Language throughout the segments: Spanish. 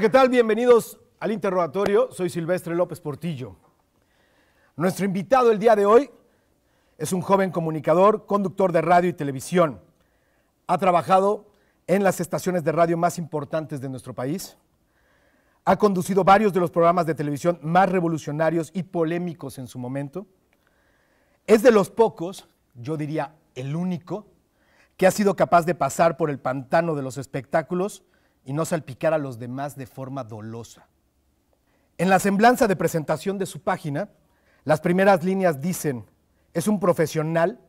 ¿qué tal? Bienvenidos al interrogatorio. Soy Silvestre López Portillo. Nuestro invitado el día de hoy es un joven comunicador, conductor de radio y televisión. Ha trabajado en las estaciones de radio más importantes de nuestro país. Ha conducido varios de los programas de televisión más revolucionarios y polémicos en su momento. Es de los pocos, yo diría el único, que ha sido capaz de pasar por el pantano de los espectáculos y no salpicar a los demás de forma dolosa. En la semblanza de presentación de su página, las primeras líneas dicen, es un profesional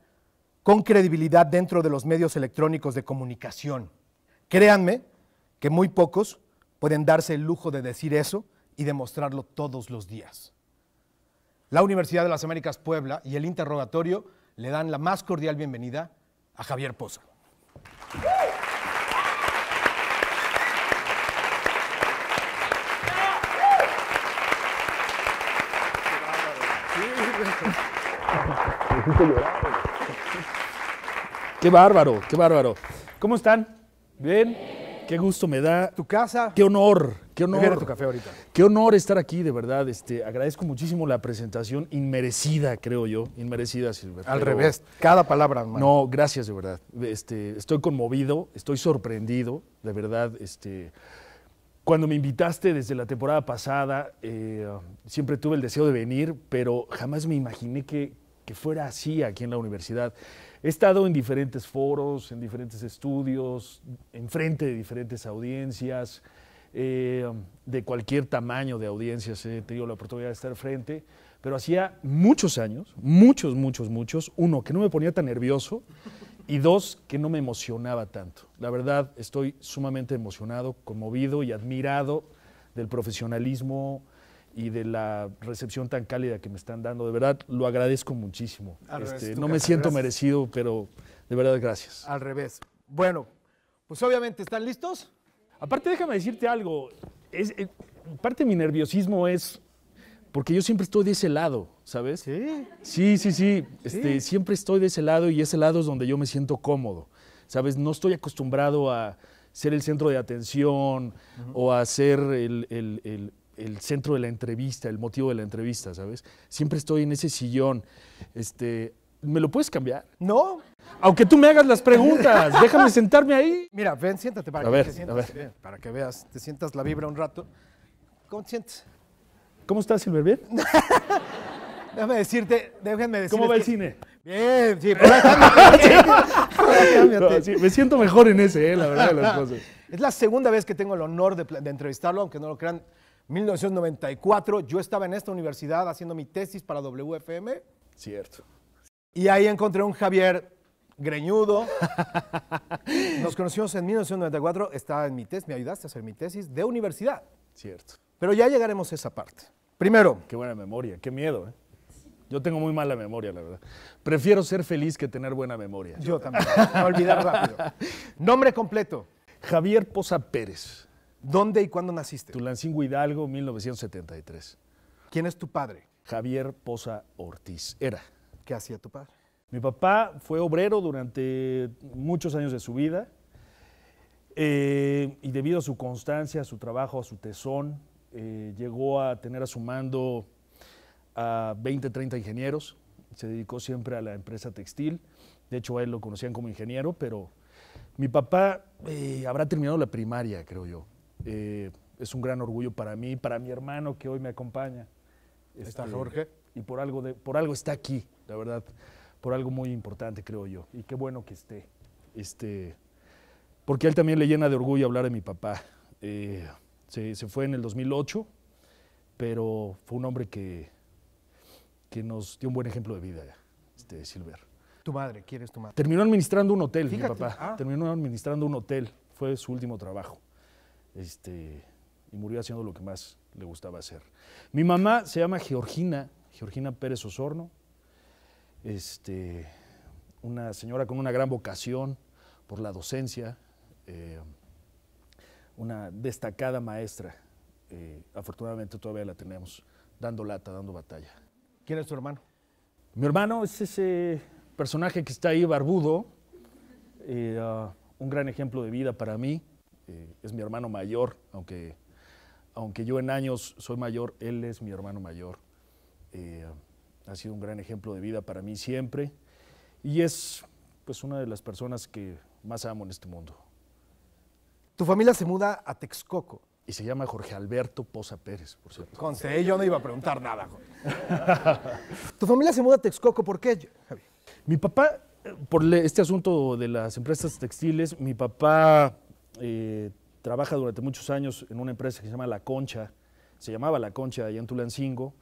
con credibilidad dentro de los medios electrónicos de comunicación. Créanme que muy pocos pueden darse el lujo de decir eso y demostrarlo todos los días. La Universidad de las Américas Puebla y el interrogatorio le dan la más cordial bienvenida a Javier Poza. Qué bárbaro, qué bárbaro. ¿Cómo están? ¿Bien? Qué gusto me da. ¿Tu casa? Qué honor, qué honor. tu café ahorita. Qué honor estar aquí, de verdad. Este, agradezco muchísimo la presentación inmerecida, creo yo. Inmerecida, Silver. Al revés, cada palabra. No, gracias, de verdad. Este, estoy conmovido, estoy sorprendido, de verdad. Este, cuando me invitaste desde la temporada pasada, eh, siempre tuve el deseo de venir, pero jamás me imaginé que, que fuera así aquí en la universidad. He estado en diferentes foros, en diferentes estudios, enfrente de diferentes audiencias, eh, de cualquier tamaño de audiencias he tenido la oportunidad de estar frente, pero hacía muchos años, muchos, muchos, muchos, uno, que no me ponía tan nervioso y dos, que no me emocionaba tanto. La verdad, estoy sumamente emocionado, conmovido y admirado del profesionalismo y de la recepción tan cálida que me están dando. De verdad, lo agradezco muchísimo. Este, no me siento merecido, pero de verdad, gracias. Al revés. Bueno, pues obviamente, ¿están listos? Aparte, déjame decirte algo. Eh, parte de mi nerviosismo es porque yo siempre estoy de ese lado, ¿sabes? Sí. Sí, sí, este, sí. Siempre estoy de ese lado y ese lado es donde yo me siento cómodo. ¿Sabes? No estoy acostumbrado a ser el centro de atención o a ser el el centro de la entrevista, el motivo de la entrevista, ¿sabes? Siempre estoy en ese sillón. Este, ¿Me lo puedes cambiar? No. Aunque tú me hagas las preguntas, déjame sentarme ahí. Mira, ven, siéntate para que te sientas, para que veas, te sientas la vibra un rato. ¿Cómo te sientes? ¿Cómo estás, Silver? ¿Bien? déjame decirte, déjenme decirte. ¿Cómo va el cine? Bien, sí, me siento mejor en ese, eh, la verdad las cosas. Es la segunda vez que tengo el honor de entrevistarlo, aunque no lo crean. 1994, yo estaba en esta universidad haciendo mi tesis para WFM. Cierto. Y ahí encontré un Javier greñudo. Nos conocimos en 1994, estaba en mi tesis, me ayudaste a hacer mi tesis de universidad. Cierto. Pero ya llegaremos a esa parte. Primero. Qué buena memoria, qué miedo, ¿eh? Yo tengo muy mala memoria, la verdad. Prefiero ser feliz que tener buena memoria. Yo también. olvidar rápido. Nombre completo. Javier Poza Pérez. ¿Dónde y cuándo naciste? Tulancingo Hidalgo, 1973. ¿Quién es tu padre? Javier Poza Ortiz. Era. ¿Qué hacía tu padre? Mi papá fue obrero durante muchos años de su vida eh, y debido a su constancia, a su trabajo, a su tesón, eh, llegó a tener a su mando a 20, 30 ingenieros. Se dedicó siempre a la empresa textil. De hecho, a él lo conocían como ingeniero, pero mi papá eh, habrá terminado la primaria, creo yo. Eh, es un gran orgullo para mí, para mi hermano que hoy me acompaña. está este, Jorge. Y por algo, de, por algo está aquí, la verdad, por algo muy importante, creo yo. Y qué bueno que esté. Este, porque a él también le llena de orgullo hablar de mi papá. Eh, se, fue en el 2008, pero fue un hombre que, que nos dio un buen ejemplo de vida, este, Silver. ¿Tu madre? ¿Quién es tu madre? Terminó administrando un hotel, mi papá. Ah. Terminó administrando un hotel. Fue su último trabajo. Este, y murió haciendo lo que más le gustaba hacer. Mi mamá se llama Georgina, Georgina Pérez Osorno, este, una señora con una gran vocación por la docencia, eh, una destacada maestra. Eh, afortunadamente todavía la tenemos, dando lata, dando batalla. ¿Quién es tu hermano? Mi hermano es ese personaje que está ahí barbudo, eh, ah, un gran ejemplo de vida para mí. Eh, es mi hermano mayor, aunque, aunque yo en años soy mayor, él es mi hermano mayor. Eh, ha sido un gran ejemplo de vida para mí siempre y es pues una de las personas que más amo en este mundo. Tu familia se muda a Texcoco. Y se llama Jorge Alberto Poza Pérez, por cierto. Conste, yo no iba a preguntar nada. tu familia se muda a Texcoco, ¿por qué? Mi papá, eh, por este asunto de las empresas textiles, mi papá eh, trabaja durante muchos años en una empresa que se llama La Concha, se llamaba La Concha allá en Tulancingo,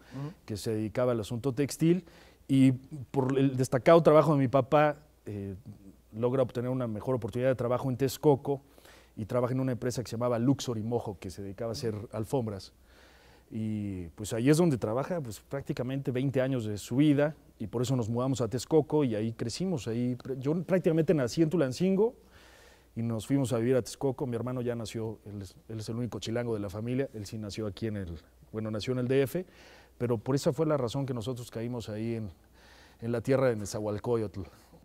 que se dedicaba al asunto textil y por el destacado trabajo de mi papá eh, logra obtener una mejor oportunidad de trabajo en Texcoco y trabaja en una empresa que se llamaba Luxor y Mojo, que se dedicaba a hacer alfombras. Y pues ahí es donde trabaja pues, prácticamente 20 años de su vida y por eso nos mudamos a Texcoco y ahí crecimos. Ahí, yo prácticamente nací en Tulancingo y nos fuimos a vivir a Texcoco. Mi hermano ya nació, él es, el único chilango de la familia, él sí nació aquí en el, bueno, nació en el DF, pero por esa fue la razón que nosotros caímos ahí en, la tierra de Nezahualcóyotl.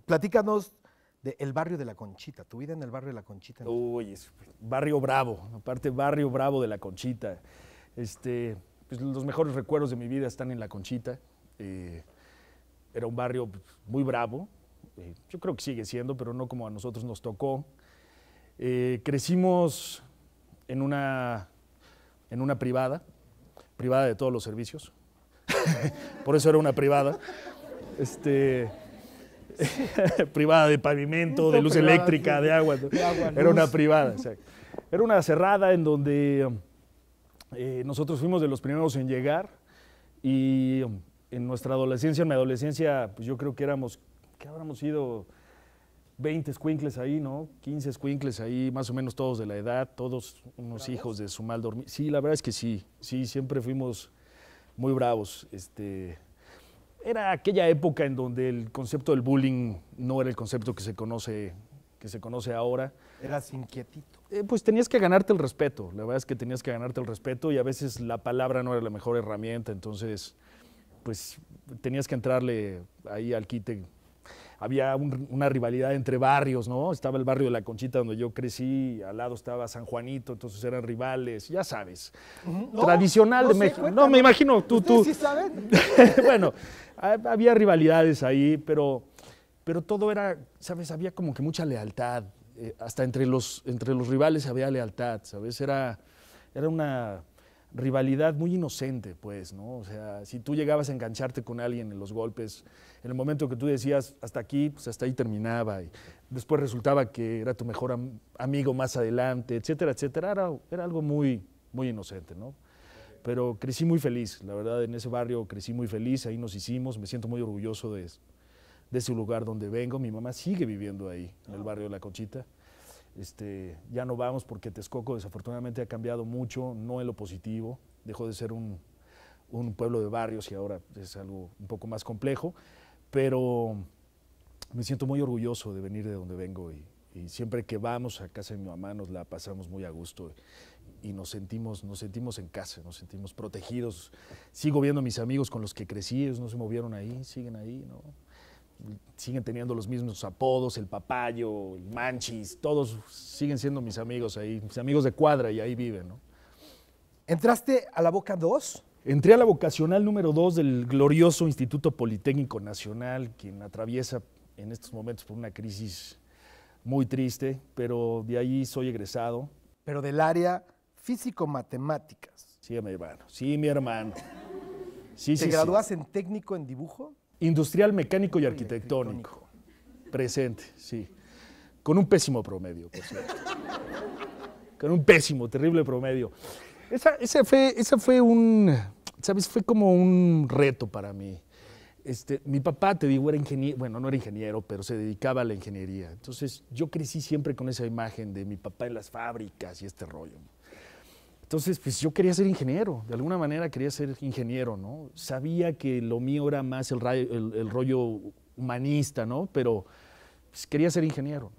Platícanos del barrio de la Conchita, tu vida en el barrio de la Conchita. Uy, es barrio bravo, aparte barrio bravo de la Conchita. Este, pues, los mejores recuerdos de mi vida están en la Conchita. Eh, era un barrio pues, muy bravo, eh, yo creo que sigue siendo, pero no como a nosotros nos tocó. Eh, crecimos en una, en una privada, privada de todos los servicios. Por eso era una privada. Este, privada de pavimento, de luz eléctrica, de agua. era una privada, Era una cerrada en donde eh, nosotros fuimos de los primeros en llegar y en nuestra adolescencia, en mi adolescencia, pues yo creo que éramos, que habríamos sido 20 escuincles ahí, ¿no? 15 escuincles ahí, más o menos todos de la edad, todos unos hijos de su mal dormir. Sí, la verdad es que sí, sí, siempre fuimos muy bravos. Este, era aquella época en donde el concepto del bullying no era el concepto que se conoce, que se conoce ahora. Eras inquietito. Eh, pues tenías que ganarte el respeto, la verdad es que tenías que ganarte el respeto y a veces la palabra no era la mejor herramienta, entonces pues tenías que entrarle ahí al quite había una rivalidad entre barrios, ¿no? Estaba el barrio de La Conchita donde yo crecí, al lado estaba San Juanito, entonces eran rivales, ya sabes. Tradicional de México. no, me imagino tú, tú. Sí saben. bueno, había rivalidades ahí, pero, pero todo era, ¿sabes? Había como que mucha lealtad. Eh, hasta entre los, entre los rivales había lealtad, ¿sabes? Era, era una rivalidad muy inocente, pues, ¿no? O sea, si tú llegabas a engancharte con alguien en los golpes, en el momento que tú decías hasta aquí, pues hasta ahí terminaba, y después resultaba que era tu mejor amigo más adelante, etcétera, etcétera, era, algo muy, muy inocente, ¿no? Pero crecí muy feliz, la verdad, en ese barrio crecí muy feliz, ahí nos hicimos, me siento muy orgulloso de, de ese lugar donde vengo, mi mamá sigue viviendo ahí, en el barrio de La Conchita. Este, ya no vamos porque Texcoco desafortunadamente ha cambiado mucho, no en lo positivo, dejó de ser un, pueblo de barrios y ahora es algo un poco más complejo, pero me siento muy orgulloso de venir de donde vengo y, siempre que vamos a casa de mi mamá nos la pasamos muy a gusto y nos sentimos, nos sentimos en casa, nos sentimos protegidos. Sigo viendo a mis amigos con los que crecí, ellos no se movieron ahí, siguen ahí, ¿no? siguen teniendo los mismos apodos, el papayo, el manchis, todos siguen siendo mis amigos ahí, mis amigos de cuadra y ahí viven, ¿no? ¿Entraste a la Boca 2? Entré a la vocacional número 2 del glorioso Instituto Politécnico Nacional, quien atraviesa en estos momentos por una crisis muy triste, pero de ahí soy egresado. Pero del área físico-matemáticas. Sí, mi hermano. Sí, mi hermano. ¿Te sí, en técnico en dibujo? Industrial Mecánico y Arquitectónico. Presente, sí. Con un pésimo promedio, por cierto. Con un pésimo, terrible promedio. Esa, fue, esa fue un, ¿sabes? Fue como un reto para mí. Este, mi papá, te digo, era ingeniero, bueno, no era ingeniero, pero se dedicaba a la ingeniería. Entonces, yo crecí siempre con esa imagen de mi papá en las fábricas y este rollo. Entonces, pues yo quería ser ingeniero, de alguna manera quería ser ingeniero, ¿no? Sabía que lo mío era más el, rollo humanista, ¿no? Pero pues, quería ser ingeniero.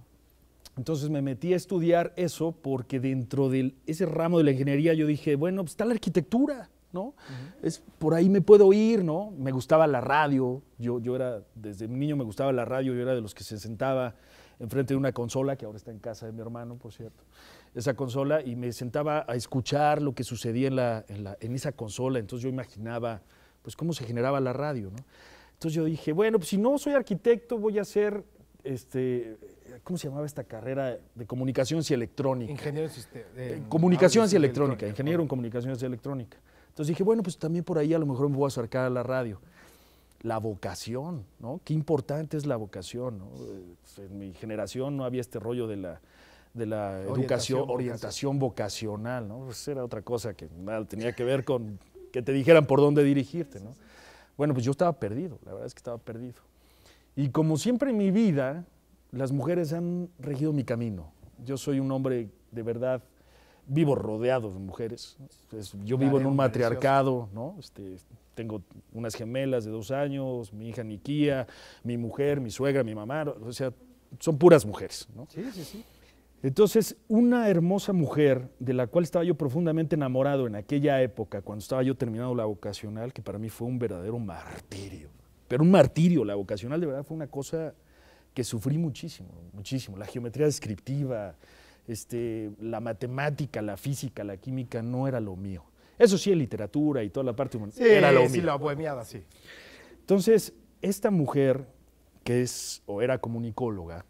Entonces me metí a estudiar eso porque dentro de ese ramo de la ingeniería yo dije, bueno, pues está la arquitectura, ¿no? es, por ahí me puedo ir, ¿no? Me gustaba la radio, yo, yo era, desde niño me gustaba la radio, yo era de los que se sentaba enfrente de una consola, que ahora está en casa de mi hermano, por cierto esa consola y me sentaba a escuchar lo que sucedía en, la, en, esa consola. Entonces yo imaginaba pues cómo se generaba la radio. Entonces yo dije, bueno, pues si no soy arquitecto, voy a hacer, este, ¿cómo se llamaba esta carrera? De comunicaciones y electrónica. Ingeniero de eh, Comunicaciones y electrónica, ingeniero en comunicaciones y electrónica. Entonces dije, bueno, pues también por ahí a lo mejor me voy a acercar a la radio. La vocación, ¿no? Qué importante es la vocación, ¿no? Eh, pues, en mi generación no había este rollo de la de la educación, orientación vocacional, ¿no? Pues era otra cosa que tenía que ver con que te dijeran por dónde dirigirte, ¿no? Bueno, pues yo estaba perdido, la verdad es que estaba perdido. Y como siempre en mi vida, las mujeres han regido mi camino. Yo soy un hombre de verdad, vivo rodeado de mujeres. yo vivo en un matriarcado, ¿no? Este, tengo unas gemelas de dos años, mi hija Nikia, mi mujer, mi suegra, mi mamá, o sea, son puras mujeres, ¿no? Sí, sí, sí. Entonces, una hermosa mujer de la cual estaba yo profundamente enamorado en aquella época, cuando estaba yo terminando la vocacional, que para mí fue un verdadero martirio, pero un martirio, la vocacional de verdad fue una cosa que sufrí muchísimo, muchísimo. La geometría descriptiva, este, la matemática, la física, la química, no era lo mío. Eso sí, literatura y toda la parte humana. era lo sí, la bohemiada, sí. Entonces, esta mujer, que es o era comunicóloga,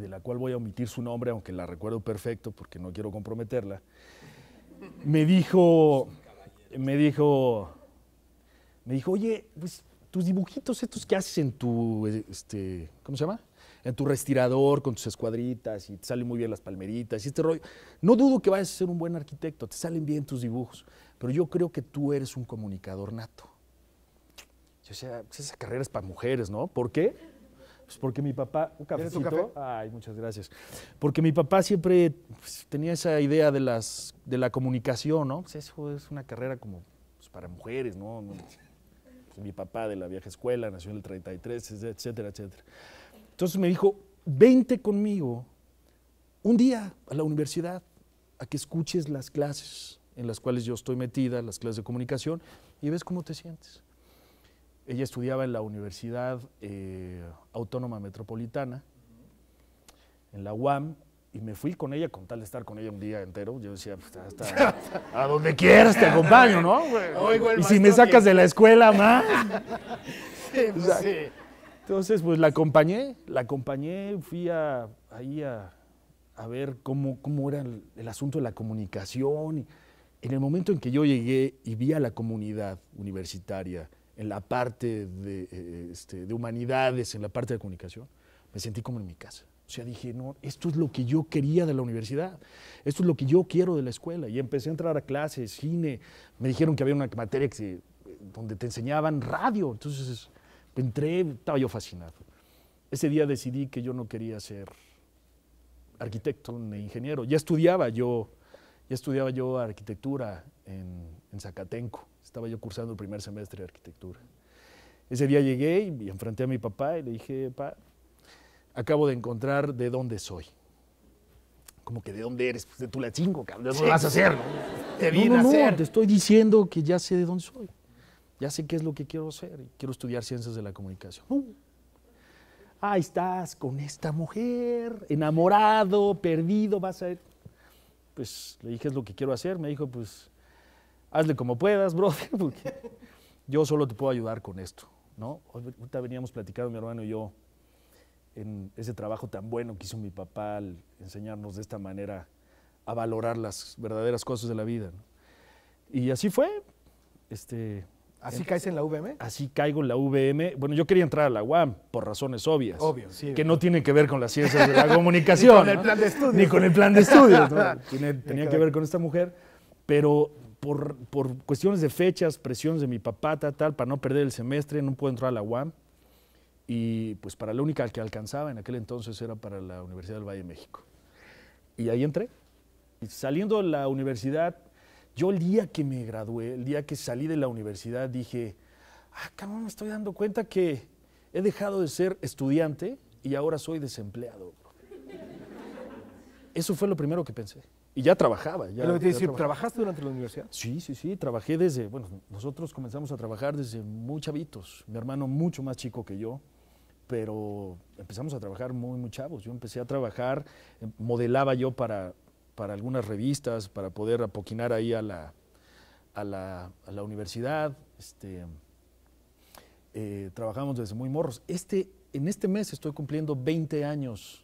de la cual voy a omitir su nombre, aunque la recuerdo perfecto porque no quiero comprometerla, me dijo, me dijo, me dijo, oye, pues tus dibujitos estos que haces en tu, este, ¿cómo se llama? En tu respirador con tus escuadritas y te salen muy bien las palmeritas y este rollo. No dudo que vayas a ser un buen arquitecto, te salen bien tus dibujos, pero yo creo que tú eres un comunicador nato. O sea, pues, esa carrera es para mujeres, ¿no? ¿Por qué? Pues porque mi papá, un café? Ay, muchas gracias. Porque mi papá siempre pues, tenía esa idea de, las, de la comunicación, ¿no? Pues eso es una carrera como para mujeres, ¿no? mi papá de la vieja escuela, nació en el 33, etcétera, etcétera. Entonces me dijo, vente conmigo un día a la universidad a que escuches las clases en las cuales yo estoy metida, las clases de comunicación, y ves cómo te sientes. Ella estudiaba en la Universidad eh, Autónoma Metropolitana, en la UAM, y me fui con ella con tal de estar con ella un día entero. Yo decía, hasta pues, a donde quieras te acompaño, ¿no? y si me sacas de la escuela, ma. Pues entonces, pues la acompañé, la acompañé, fui ahí a, a ver cómo, cómo era el, el, asunto de la comunicación. En el momento en que yo llegué y vi a la comunidad universitaria, en la parte de, eh, este, de humanidades, en la parte de comunicación, me sentí como en mi casa. O sea, dije, no, esto es lo que yo quería de la universidad, esto es lo que yo quiero de la escuela. Y empecé a entrar a clases, cine, me dijeron que había una materia que eh, donde te enseñaban radio. Entonces entré, estaba yo fascinado. Ese día decidí que yo no quería ser arquitecto ni ingeniero. Ya estudiaba yo, ya estudiaba yo arquitectura en, Zacatenco. Estaba yo cursando el primer semestre de arquitectura. Ese día llegué y, me enfrenté a mi papá y le dije, papá, acabo de encontrar de dónde soy. Como que de dónde eres, pues de Tulancingo, cabrón, ¿de vas a hacer? Te no, no, no, hacer. te estoy diciendo que ya sé de dónde soy. Ya sé qué es lo que quiero hacer quiero estudiar ciencias de la comunicación. ah ahí estás con esta mujer, enamorado, perdido, vas a... Pues le dije, es lo que quiero hacer. Me dijo, pues hazle como puedas, brother, yo solo te puedo ayudar con esto, ¿no? Ahorita veníamos platicando mi hermano y yo en ese trabajo tan bueno que hizo mi papá al enseñarnos de esta manera a valorar las verdaderas cosas de la vida. Y así fue. Este, ¿Así caes en la VM? Así caigo en la VM. Bueno, yo quería entrar a la UAM por razones obvias. sí. Que no tienen que ver con las ciencias de la comunicación. Ni con el plan de estudios. Ni con el plan de estudios. tenía que ver con esta mujer. Pero por, cuestiones de fechas, presiones de mi papá, tal, para no perder el semestre, no puedo entrar a la UAM. Y pues para la única que alcanzaba en aquel entonces era para la Universidad del Valle de México. Y ahí entré. Y saliendo de la universidad, yo el día que me gradué, el día que salí de la universidad, dije, ah, cabrón, me estoy dando cuenta que he dejado de ser estudiante y ahora soy desempleado. Eso fue lo primero que pensé. Y ya trabajaba. Ya, decir, ¿Trabajaste durante la universidad? Sí, sí, sí. Trabajé desde, bueno, nosotros comenzamos a trabajar desde muy chavitos. Mi hermano mucho más chico que yo pero empezamos a trabajar muy, muy chavos. Yo empecé a trabajar, em, modelaba yo para, para algunas revistas, para poder apoquinar ahí a la, a la, universidad. Este, eh, trabajamos desde muy morros. Este, en este mes estoy cumpliendo 20 años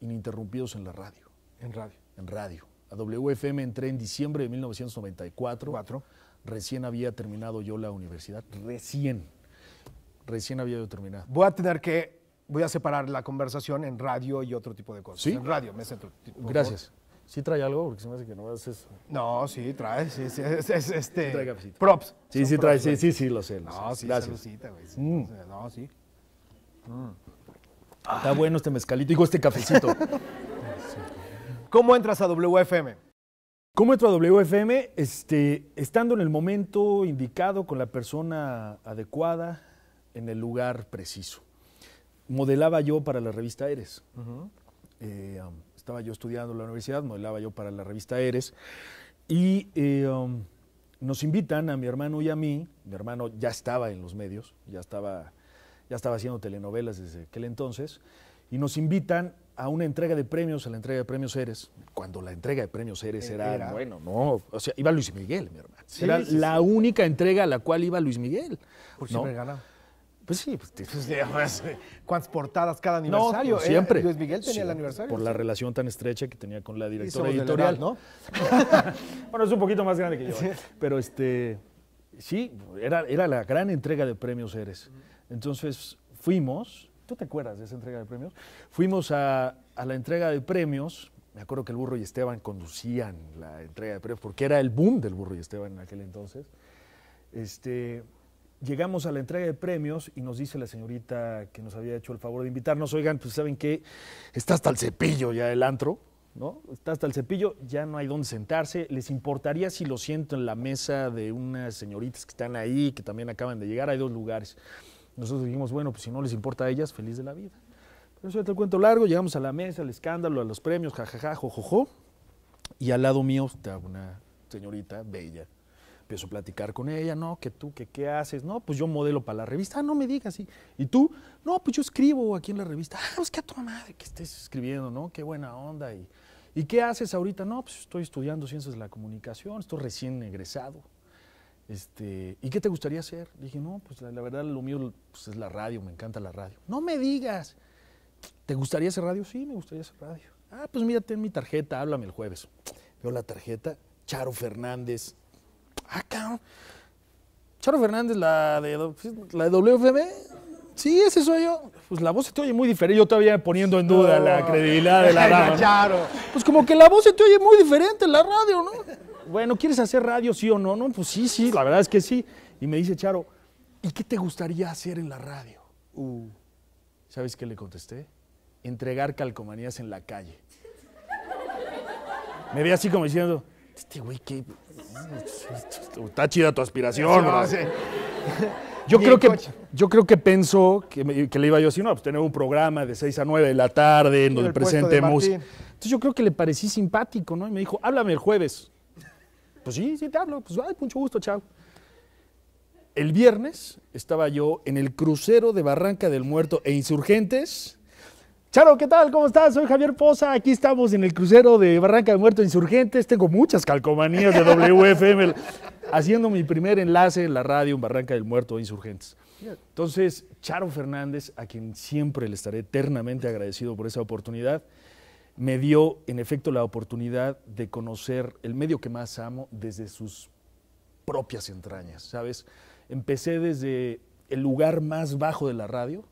ininterrumpidos en la radio. En radio. En radio. A WFM entré en diciembre de 1994. Recién había terminado yo la universidad. Recién. Recién había yo terminado. Voy a tener que. Voy a separar la conversación en radio y otro tipo de cosas. ¿Sí? En radio, me centro. Gracias. ¿Sí trae algo? Porque se me hace que no haces. No, sí, trae. Sí, sí, este, trae props. Sí, sí, trae. sí, sí, sí, lo sé. no, sí, Gracias. Mm. No, sí. Está bueno este mezcalito. Digo, este cafecito. ¿Cómo entras a WFM? ¿Cómo entro a WFM? Este, estando en el momento indicado, con la persona adecuada, en el lugar preciso. Modelaba yo para la revista Eres. Eh, estaba yo estudiando en la universidad, modelaba yo para la revista Eres. Y eh, nos invitan a mi hermano y a mí. Mi hermano ya estaba en los medios, ya estaba, ya estaba haciendo telenovelas desde aquel entonces. Y nos invitan a una entrega de premios, a la entrega de premios Eres, cuando la entrega de premios Eres eh, era, bueno, no, o sea, iba Luis Miguel, mi hermano. era la única entrega a la cual iba Luis Miguel. Por ¿no? siempre ganaba. Pues sí, pues, pues eh. cuántas portadas cada aniversario. Pues siempre. Luis Miguel tenía el aniversario. Por la relación tan estrecha que tenía con la directora editorial, ¿no? bueno, es un poquito más grande que yo. ¿eh? Pero este, sí, era, era la gran entrega de premios Eres. Entonces fuimos tú te acuerdas de esa entrega de premios, fuimos a, la entrega de premios me acuerdo que el Burro y Esteban conducían la entrega de premios, porque era el boom del Burro y Esteban en aquel entonces. Este, llegamos a la entrega de premios y nos dice la señorita que nos había hecho el favor de invitarnos, oigan, pues saben que está hasta el cepillo ya el antro, ¿no? Está hasta el cepillo, ya no hay dónde sentarse. ¿Les importaría si lo siento en la mesa de unas señoritas que están ahí, que también acaban de llegar? Hay dos lugares. Nosotros dijimos, bueno, pues si no les importa a ellas, feliz de la vida. Pero eso es el cuento largo, llegamos a la mesa, al escándalo, a los premios, jajaja, jojojo. Y al lado mío está una señorita bella. Empiezo a platicar con ella, no, que tú, que qué haces, no, pues yo modelo para la revista, ah, no me digas, sí. Y tú, no, pues yo escribo aquí en la revista, ah, pues que a tu madre que estés escribiendo, ¿no? Qué buena onda. ¿Y, ¿y qué haces ahorita? No, pues estoy estudiando ciencias de la comunicación, estoy recién egresado. Este, ¿Y qué te gustaría hacer? Dije, no, pues la, verdad lo mío pues, es la radio, me encanta la radio. No me digas, ¿te gustaría hacer radio? Sí, me gustaría hacer radio. Ah, pues mira, en mi tarjeta, háblame el jueves. Veo la tarjeta, Charo Fernández. Ah, cabrón. Charo Fernández, la de, la de WFM. Sí, ese soy yo. Pues la voz se te oye muy diferente. Yo todavía poniendo en duda la credibilidad de la radio. Pues como que la voz se te oye muy diferente en la radio, ¿no? bueno, ¿quieres hacer radio, sí o no? No, pues sí, sí, la verdad es que sí. Y me dice Charo, ¿y qué te gustaría hacer en la radio? Uh. ¿Sabes qué le contesté? Entregar calcomanías en la calle. Me ve así como diciendo, este güey, qué... Está chida tu aspiración, Yo creo, que, yo creo que pensó que, le iba yo así, no, pues tener un programa de 6 a 9 de la tarde en donde presentemos. Entonces yo creo que le parecí simpático, ¿no? Y me dijo, háblame el jueves. Pues sí, sí te hablo, pues ay, mucho gusto, chao. El viernes estaba yo en el crucero de Barranca del Muerto e Insurgentes. Charo, ¿qué tal? ¿Cómo estás? Soy Javier Poza. Aquí estamos en el crucero de Barranca del Muerto e Insurgentes. Tengo muchas calcomanías de WFM haciendo mi primer enlace en la radio en Barranca del Muerto e Insurgentes. Entonces, Charo Fernández, a quien siempre le estaré eternamente agradecido por esa oportunidad, me dio en efecto la oportunidad de conocer el medio que más amo desde sus propias entrañas, ¿sabes? Empecé desde el lugar más bajo de la radio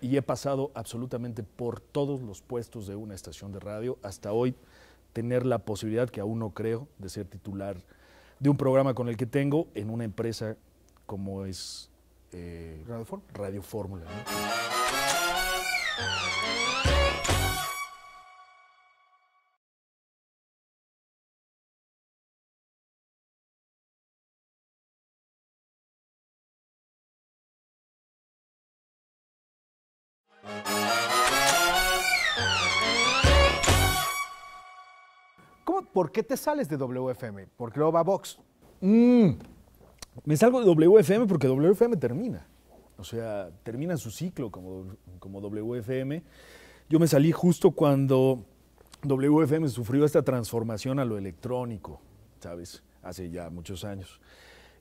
y he pasado absolutamente por todos los puestos de una estación de radio hasta hoy tener la posibilidad, que aún no creo, de ser titular de un programa con el que tengo en una empresa como es eh, Radio Fórmula. ¿por qué te sales de WFM? Porque luego va Vox. Mm, me salgo de WFM porque WFM termina. O sea, termina su ciclo como, WFM. Yo me salí justo cuando WFM sufrió esta transformación a lo electrónico, ¿sabes? Hace ya muchos años.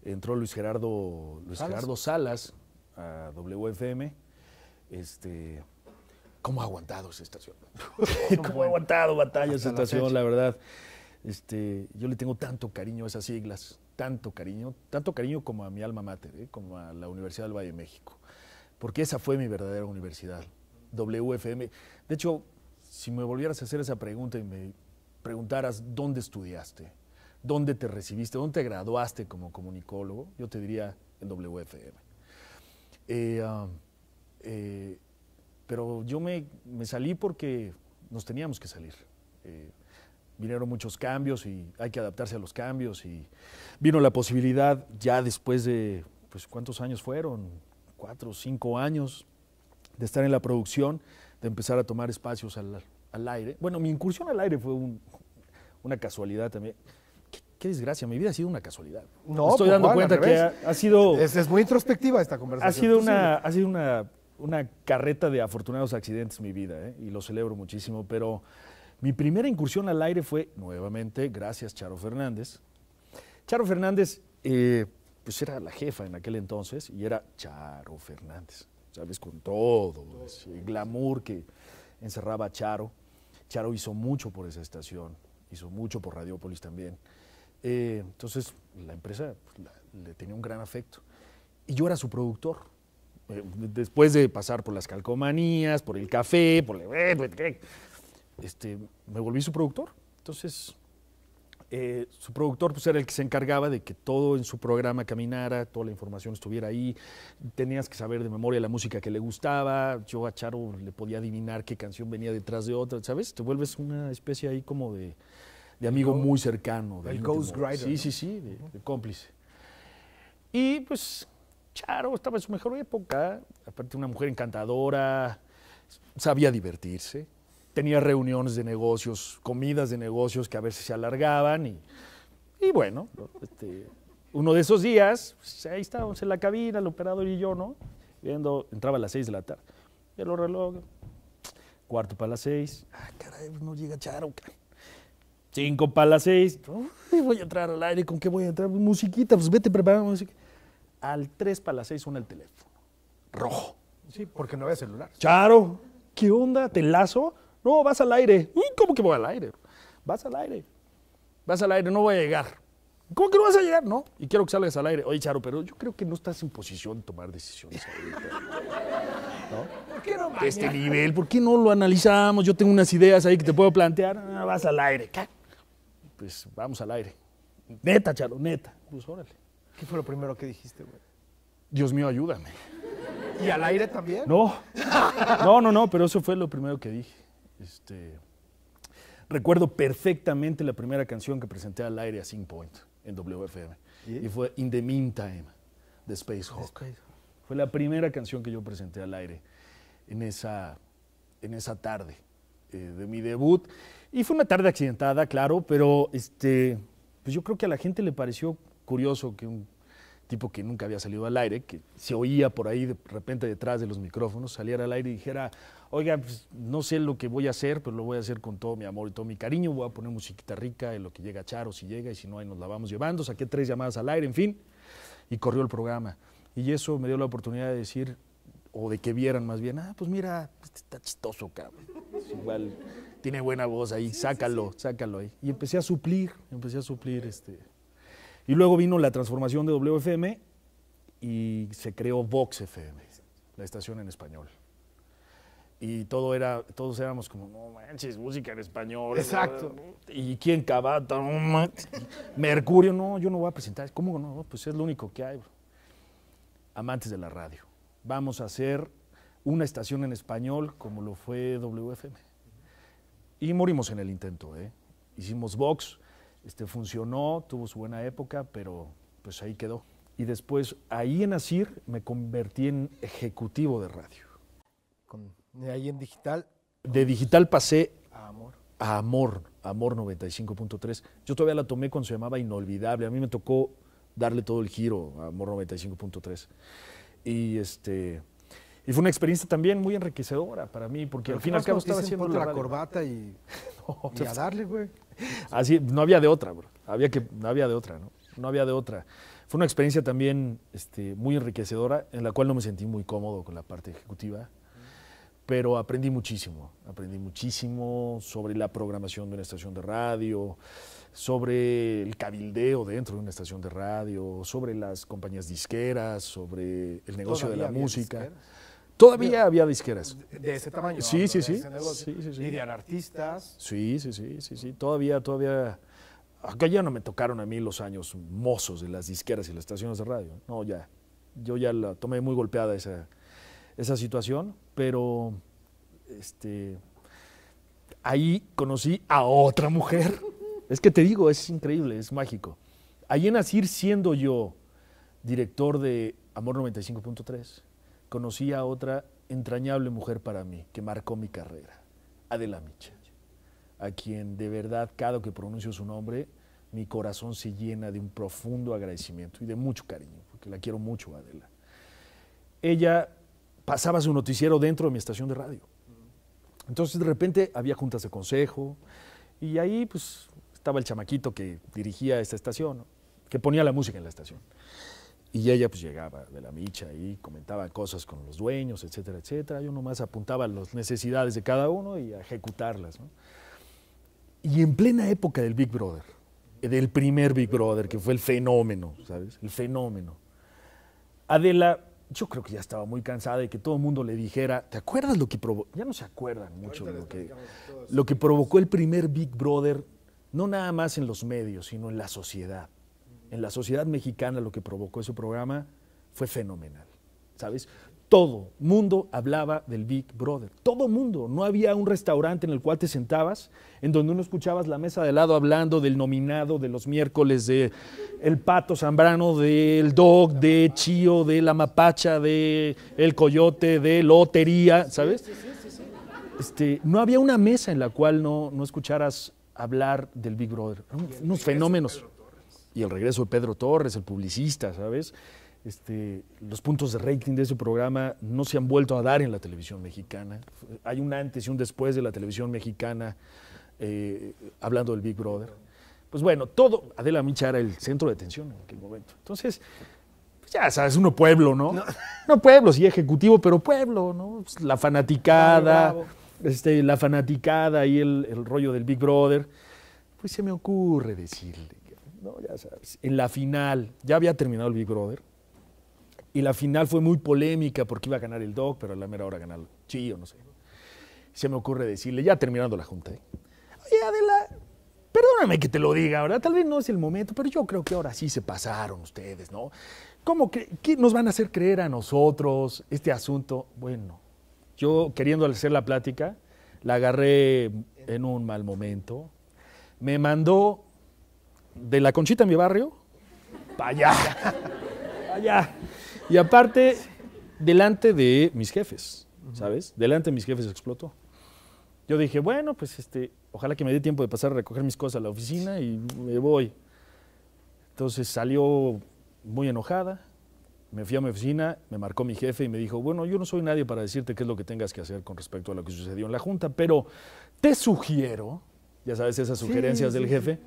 Entró Luis Gerardo, ¿Salas? Gerardo Salas a WFM. Este, ¿Cómo ha aguantado esa estación? ¿Cómo ha aguantado batalla esa estación, la verdad? Este, yo le tengo tanto cariño a esas siglas, tanto cariño, tanto cariño como a mi alma mater, ¿eh? como a la Universidad del Valle de México, porque esa fue mi verdadera universidad, WFM. De hecho, si me volvieras a hacer esa pregunta y me preguntaras dónde estudiaste, dónde te recibiste, dónde te graduaste como comunicólogo, yo te diría en WFM. Eh, um, eh, pero yo me, salí porque nos teníamos que salir vinieron muchos cambios y hay que adaptarse a los cambios y vino la posibilidad ya después de, pues, ¿cuántos años fueron? Cuatro, cinco años de estar en la producción, de empezar a tomar espacios al, al aire. Bueno, mi incursión al aire fue una casualidad también. Qué, desgracia, mi vida ha sido una casualidad. No, estoy pues, dando cuenta que ha, sido... Es, es, muy introspectiva esta conversación. Ha sido una, ha sido una, una carreta de afortunados accidentes mi vida, ¿eh? y lo celebro muchísimo, pero mi primera incursión al aire fue, nuevamente, gracias Charo Fernández. Charo Fernández, eh, pues era la jefa en aquel entonces y era Charo Fernández, ¿sabes? Con todo, pues, el glamour que encerraba Charo. Charo hizo mucho por esa estación, hizo mucho por Radiópolis también. Eh, entonces, la empresa pues, le tenía un gran afecto. Y yo era su productor. Eh, después de pasar por las calcomanías, por el café, por el pues, este, me volví su productor. Entonces, eh, su productor pues, era el que se encargaba de que todo en su programa caminara, toda la información estuviera ahí, tenías que saber de memoria la música que le gustaba, yo a Charo le podía adivinar qué canción venía detrás de otra, ¿sabes? Te vuelves una especie ahí como de, amigo muy cercano. el Ghost Sí, sí, sí, de cómplice. Y pues Charo estaba en su mejor época, aparte una mujer encantadora, sabía divertirse tenía reuniones de negocios, comidas de negocios que a veces se alargaban y, y bueno, este, uno de esos días, pues, ahí estábamos en la cabina, el operador y yo, ¿no? Viendo, entraba a las seis de la tarde. el reloj, cuarto para las seis. ah, caray, pues, no llega Charo, caray. Cinco para las seis, voy a entrar al aire, ¿con qué voy a entrar? Pues, musiquita, pues vete preparando música. Al tres para las seis suena el teléfono, rojo. Sí, porque no había celular. Charo, ¿qué onda? ¿Te lazo? No, vas al aire. ¿Cómo que voy al aire? Vas al aire. Vas al aire, no voy a llegar. ¿Cómo que no vas a llegar? No. Y quiero que salgas al aire. Oye, Charo, pero yo creo que no estás en posición de tomar decisiones ahorita. ¿Por qué no este nivel, ¿por qué no lo analizamos? Yo tengo unas ideas ahí que te puedo plantear. Ah, vas al aire. Pues vamos al aire. Neta, Charo, neta. Pues órale. ¿Qué fue lo primero que dijiste, güey? Dios mío, ayúdame. ¿Y al aire también? No. No, no, no, pero eso fue lo primero que dije. Este, recuerdo perfectamente la primera canción que presenté al aire a Sing Point en WFM. ¿Y? fue In the Meantime de Space Hawk. Fue la primera canción que yo presenté al aire en esa, en esa tarde eh, de mi debut. Y fue una tarde accidentada, claro, pero este, pues yo creo que a la gente le pareció curioso que un tipo que nunca había salido al aire, que se oía por ahí de repente detrás de los micrófonos, saliera al aire y dijera, oiga, pues, no sé lo que voy a hacer, pero lo voy a hacer con todo mi amor y todo mi cariño, voy a poner musiquita rica en lo que llega Charo, si llega, y si no, ahí nos la vamos llevando, saqué tres llamadas al aire, en fin, y corrió el programa. Y eso me dio la oportunidad de decir, o de que vieran más bien, ah, pues mira, este está chistoso, cabrón. igual, tiene buena voz ahí, sácalo, sácalo ahí. Y empecé a suplir, empecé a suplir este. Y luego vino la transformación de WFM y se creó Vox FM, la estación en español y todo era, todos éramos como, no manches, música en español. Exacto. ¿Y quién cabata? Mercurio, no, yo no voy a presentar. ¿Cómo no? Pues es lo único que hay, Amantes de la radio. Vamos a hacer una estación en español como lo fue WFM. Y morimos en el intento, ¿eh? Hicimos Vox, este, funcionó, tuvo su buena época, pero pues ahí quedó. Y después, ahí en Asir, me convertí en ejecutivo de radio. Con de ahí en digital. De digital pasé a amor. A amor, amor 95.3. Yo todavía la tomé cuando se llamaba Inolvidable. A mí me tocó darle todo el giro a amor 95.3. Y este. Y fue una experiencia también muy enriquecedora para mí, porque al fin y al cabo estaba haciendo la corbata y, no, a pues, darle, güey. Así, no había de otra, bro. Había que, no había de otra, ¿no? No había de otra. Fue una experiencia también este, muy enriquecedora, en la cual no me sentí muy cómodo con la parte ejecutiva pero aprendí muchísimo, aprendí muchísimo sobre la programación de una estación de radio, sobre el cabildeo dentro de una estación de radio, sobre las compañías disqueras, sobre el negocio de la música. Todavía había disqueras. De ese tamaño. Sí, sí, sí. sí, artistas. Sí, sí, sí, sí, sí. Todavía, todavía. Acá ya no me tocaron a mí los años mozos de las disqueras y las estaciones de radio. No, ya. Yo ya la tomé muy golpeada esa, esa situación pero este, ahí conocí a otra mujer. Es que te digo, es increíble, es mágico. Allí en Asir, siendo yo director de Amor 95.3, conocí a otra entrañable mujer para mí que marcó mi carrera, Adela Micha, a quien de verdad cada que pronuncio su nombre, mi corazón se llena de un profundo agradecimiento y de mucho cariño, porque la quiero mucho, Adela. Ella pasaba su noticiero dentro de mi estación de radio. Entonces de repente había juntas de consejo y ahí pues estaba el chamaquito que dirigía esta estación, que ponía la música en la estación. Y ella pues llegaba de la micha y comentaba cosas con los dueños, etcétera, etcétera. Yo nomás apuntaba las necesidades de cada uno y a ejecutarlas. Y en plena época del Big Brother, del primer Big Brother, que fue el fenómeno, ¿sabes? El fenómeno. Adela yo creo que ya estaba muy cansada de que todo el mundo le dijera, ¿te acuerdas lo que provocó? Ya no se acuerdan mucho lo que, lo que provocó el primer Big Brother, no nada más en los medios, sino en la sociedad. En la sociedad mexicana lo que provocó ese programa fue fenomenal, ¿sabes? Todo mundo hablaba del Big Brother. Todo mundo. No había un restaurante en el cual te sentabas, en donde no escuchabas la mesa de lado hablando del nominado de los miércoles, de el pato zambrano, del dog, de Chío, de la mapacha, de el coyote, de lotería, ¿sabes? Este, no había una mesa en la cual no, escucharas hablar del Big Brother. Unos fenómenos. Y el regreso de Pedro Torres, el publicista, ¿sabes? Este, los puntos de rating de ese programa no se han vuelto a dar en la televisión mexicana. Hay un antes y un después de la televisión mexicana eh, hablando del Big Brother. Pues bueno, todo, Adela Micha era el centro de atención en aquel momento. Entonces, pues ya sabes, uno pueblo, ¿no? No, pueblo, sí ejecutivo, pero pueblo, ¿no? Pues la fanaticada, Este, la fanaticada y el, el rollo del Big Brother. Pues se me ocurre decirle, ¿no? Ya sabes, en la final, ya había terminado el Big Brother y la final fue muy polémica porque iba a ganar el DOC, pero a la mera hora ganó Chi o no sé. Se me ocurre decirle, ya terminando la junta, ¿eh? oye Adela, perdóname que te lo diga, ¿verdad? Tal vez no es el momento, pero yo creo que ahora sí se pasaron ustedes, ¿no? ¿Cómo que nos van a hacer creer a nosotros este asunto? Bueno, yo queriendo hacer la plática, la agarré en un mal momento. Me mandó de la conchita en mi barrio, para allá, para allá. Y aparte, delante de mis jefes, ¿sabes? Delante de mis jefes explotó. Yo dije, bueno, pues este, ojalá que me dé tiempo de pasar a recoger mis cosas a la oficina y me voy. Entonces salió muy enojada, me fui a mi oficina, me marcó mi jefe y me dijo, bueno, yo no soy nadie para decirte qué es lo que tengas que hacer con respecto a lo que sucedió en la junta, pero te sugiero, ya sabes esas sugerencias del jefe,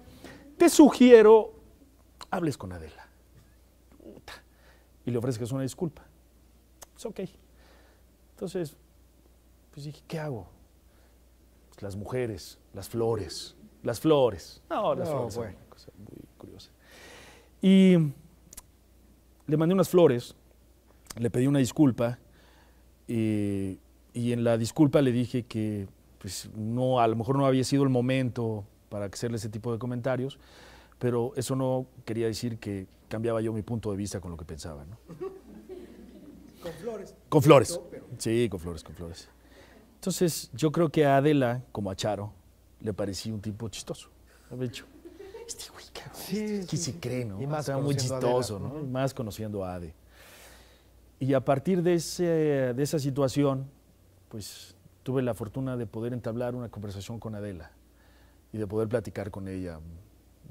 te sugiero, hables con Adela y le ofrezcas una disculpa. Es ok. Entonces, pues dije, ¿qué hago? Pues las mujeres, las flores, las flores. No, las flores. cosa muy curiosa. Y le mandé unas flores, le pedí una disculpa y, en la disculpa le dije que pues, no, a lo mejor no había sido el momento para hacerle ese tipo de comentarios, pero eso no quería decir que cambiaba yo mi punto de vista con lo que pensaba. ¿no? Con flores. Con flores. Sí, con flores, con flores. Entonces, yo creo que a Adela, como a Charo, le parecía un tipo chistoso. De dicho, este güey, cabrón, sí, se cree, ¿no? Y muy chistoso, ¿no? más conociendo a Ade. Y a partir de, de esa situación, pues tuve la fortuna de poder entablar una conversación con Adela y de poder platicar con ella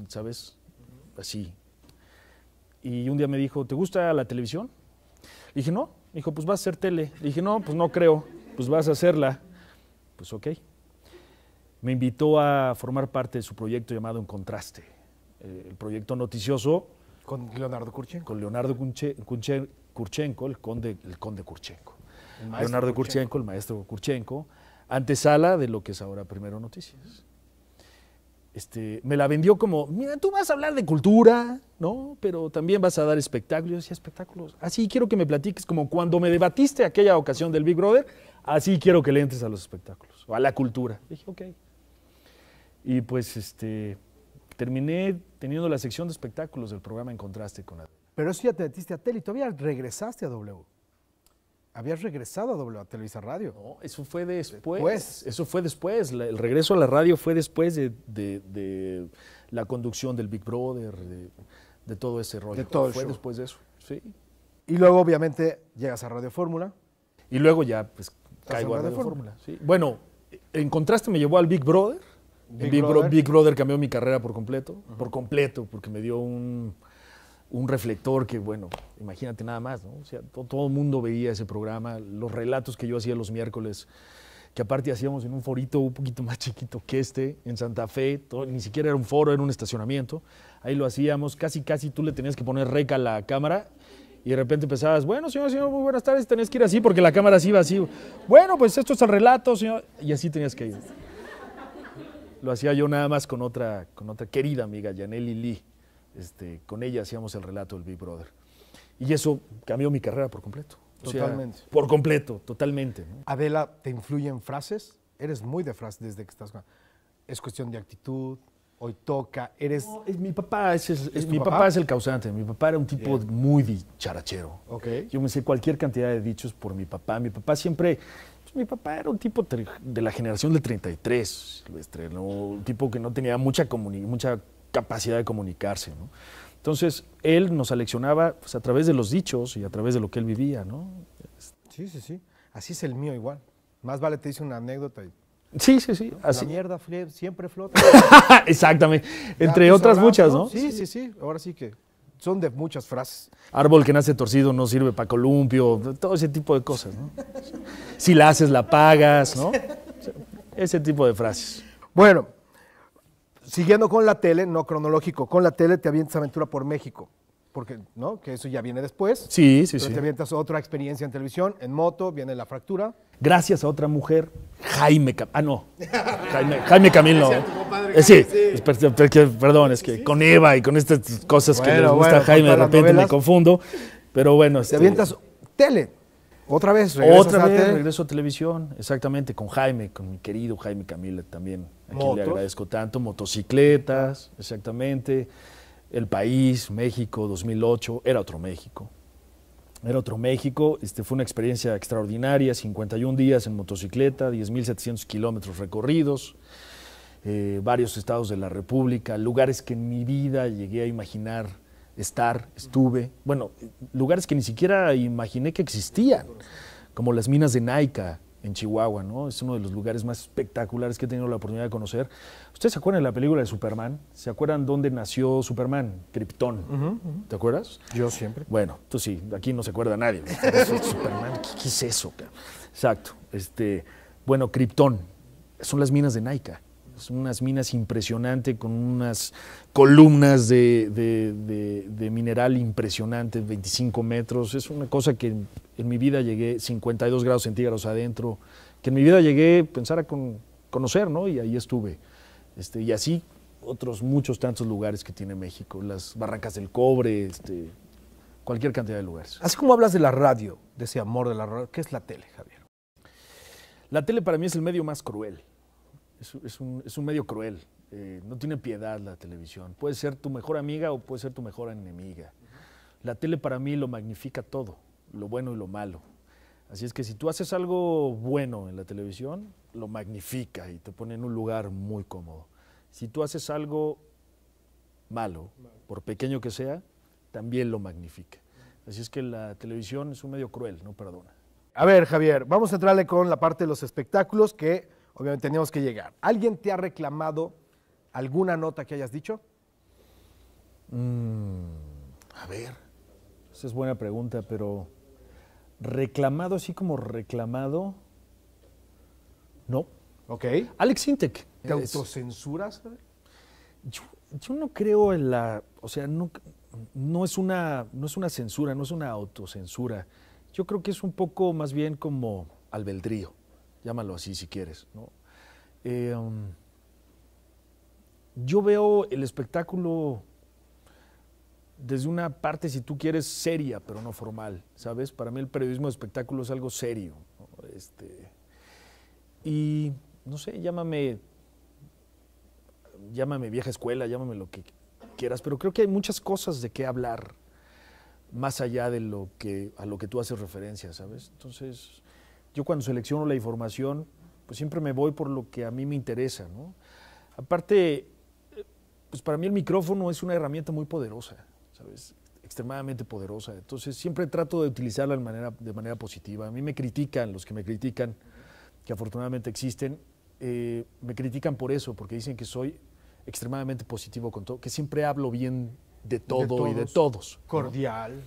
¿sabes? Así. Y un día me dijo, ¿te gusta la televisión? dije, no. Me dijo, pues vas a hacer tele. dije, no, pues no creo. Pues vas a hacerla. Pues ok. Me invitó a formar parte de su proyecto llamado En Contraste. Eh, el proyecto noticioso. ¿Con Leonardo Kurchenko? Con Leonardo Kurchenko, el conde, el conde Kurchenko. Leonardo el maestro Kurchenko. Antesala de lo que es ahora Primero Noticias. Este, me la vendió como, mira, tú vas a hablar de cultura, ¿no? Pero también vas a dar espectáculos. Yo decía, espectáculos. Así quiero que me platiques, como cuando me debatiste aquella ocasión del Big Brother, así quiero que le entres a los espectáculos, o a la cultura. dije, ok. Y pues este, terminé teniendo la sección de espectáculos del programa En Contraste con la... Pero eso ya te metiste a tele y todavía regresaste a W habías regresado a, w, Televisa Radio. eso fue después. Eso fue después. el regreso a la radio fue después de, la conducción del Big Brother, de, todo ese rollo. fue después de eso, Y luego, obviamente, llegas a Radio Fórmula. Y luego ya, pues, caigo a Radio, Fórmula. Bueno, en contraste me llevó al Big Brother. Big, Brother. cambió mi carrera por completo. Por completo, porque me dio un un reflector que, bueno, imagínate nada más, ¿no? O sea, todo el mundo veía ese programa, los relatos que yo hacía los miércoles, que aparte hacíamos en un forito un poquito más chiquito que este, en Santa Fe, ni siquiera era un foro, era un estacionamiento, ahí lo hacíamos, casi, casi tú le tenías que poner reca a la cámara y de repente empezabas, bueno, señor, señor, muy buenas tardes, tenés que ir así porque la cámara así iba así. Bueno, pues esto es el relato, señor, y así tenías que ir. Lo hacía yo nada más con otra, con otra querida amiga, Janelli Lee este, con ella hacíamos el relato del Big Brother. Y eso cambió mi carrera por completo. Totalmente. por completo, totalmente. Adela, ¿te influyen frases? Eres muy de frases desde que estás Es cuestión de actitud, hoy toca, eres... es mi papá, es, mi papá? es el causante. Mi papá era un tipo muy dicharachero. Okay. Yo me sé cualquier cantidad de dichos por mi papá. Mi papá siempre... Pues, mi papá era un tipo de la generación de 33. Silvestre, un tipo que no tenía mucha, mucha capacidad de comunicarse. Entonces, él nos aleccionaba pues, a través de los dichos y a través de lo que él vivía. ¿no? Sí, sí, sí. Así es el mío igual. Más vale te hice una anécdota y Sí, sí, sí. La mierda siempre flota. Exactamente. Entre otras muchas, ¿no? Sí, sí, sí. Ahora sí que son de muchas frases. Árbol que nace torcido no sirve para columpio, todo ese tipo de cosas, ¿no? Si la haces, la pagas, ¿no? Ese tipo de frases. Bueno, siguiendo con la tele, no cronológico, con la tele te avientas aventura por México. Porque, ¿no? Que eso ya viene después. Sí, sí, sí. Te avientas otra experiencia en televisión, en moto, viene la fractura. Gracias a otra mujer, Jaime Camilo. Ah, no. Jaime, Jaime Camilo. Eh, sí, perdón, es que con Eva y con estas cosas que les gusta a Jaime, de repente me confundo. Pero bueno. Te este, avientas tele otra vez, regreso a televisión, exactamente, con Jaime, con mi querido Jaime Camila también, Aquí le agradezco tanto. Motocicletas, exactamente. El país, México, 2008, era otro México. Era otro México, este, fue una experiencia extraordinaria, 51 días en motocicleta, 10.700 kilómetros recorridos, eh, varios estados de la República, lugares que en mi vida llegué a imaginar estar, estuve, bueno, lugares que ni siquiera imaginé que existían, como las minas de Naica en Chihuahua, ¿no? Es uno de los lugares más espectaculares que he tenido la oportunidad de conocer. ¿Ustedes se acuerdan de la película de Superman? ¿Se acuerdan dónde nació Superman? Krypton. ¿Te acuerdas? Yo siempre. Bueno, tú sí, aquí no se acuerda nadie. Superman, ¿qué, es eso? Exacto. Este, bueno, Krypton. Son las minas de Naica. Pues, unas minas impresionantes con unas columnas de, mineral impresionante, 25 metros. Es una cosa que en, mi vida llegué 52 grados centígrados adentro, que en mi vida llegué pensar a conocer, ¿no? Y ahí estuve. Este, y así otros muchos tantos lugares que tiene México, las barrancas del cobre, este, cualquier cantidad de lugares. Así como hablas de la radio, de ese amor de la radio, ¿qué es la tele, Javier? La tele para mí es el medio más cruel es, un, medio cruel. Eh, no tiene piedad la televisión. Puede ser tu mejor amiga o puede ser tu mejor enemiga. La tele para mí lo magnifica todo, lo bueno y lo malo. Así es que si tú haces algo bueno en la televisión, lo magnifica y te pone en un lugar muy cómodo. Si tú haces algo malo, por pequeño que sea, también lo magnifica. Así es que la televisión es un medio cruel, no perdona. A ver, Javier, vamos a entrarle con la parte de los espectáculos que obviamente teníamos que llegar. ¿Alguien te ha reclamado alguna nota que hayas dicho? Mm, a ver, esa es buena pregunta, pero reclamado así como reclamado, no. Ok. Alex Intec. ¿Te autocensuras? Yo, no creo en la, o sea, no, no, es una, no es una censura, no es una autocensura. Yo creo que es un poco más bien como albedrío llámalo así si quieres. ¿no? Eh, um, yo veo el espectáculo desde una parte, si tú quieres, seria, pero no formal, ¿sabes? Para mí el periodismo de espectáculo es algo serio. Este, y, no sé, llámame, llámame vieja escuela, llámame lo que quieras, pero creo que hay muchas cosas de qué hablar más allá de lo que, a lo que tú haces referencia, ¿sabes? Entonces, yo cuando selecciono la información, pues siempre me voy por lo que a mí me interesa. Aparte, pues para mí el micrófono es una herramienta muy poderosa, ¿sabes? extremadamente poderosa. Entonces siempre trato de utilizarla de manera, de manera positiva. A mí me critican, los que me critican, que afortunadamente existen, eh, me critican por eso, porque dicen que soy extremadamente positivo con todo, que siempre hablo bien de todo y de todos. Cordial.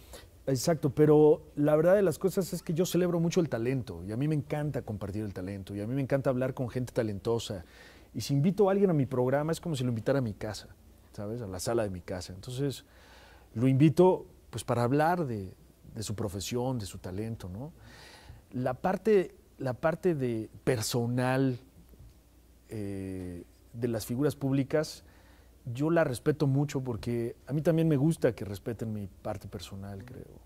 Exacto, pero la verdad de las cosas es que yo celebro mucho el talento y a mí me encanta compartir el talento y a mí me encanta hablar con gente talentosa. Y si invito a alguien a mi programa es como si lo invitara a mi casa, ¿sabes? A la sala de mi casa. Entonces lo invito pues para hablar de, su profesión, de su talento, ¿no? La parte, la parte de personal eh, de las figuras públicas yo la respeto mucho porque a mí también me gusta que respeten mi parte personal, creo.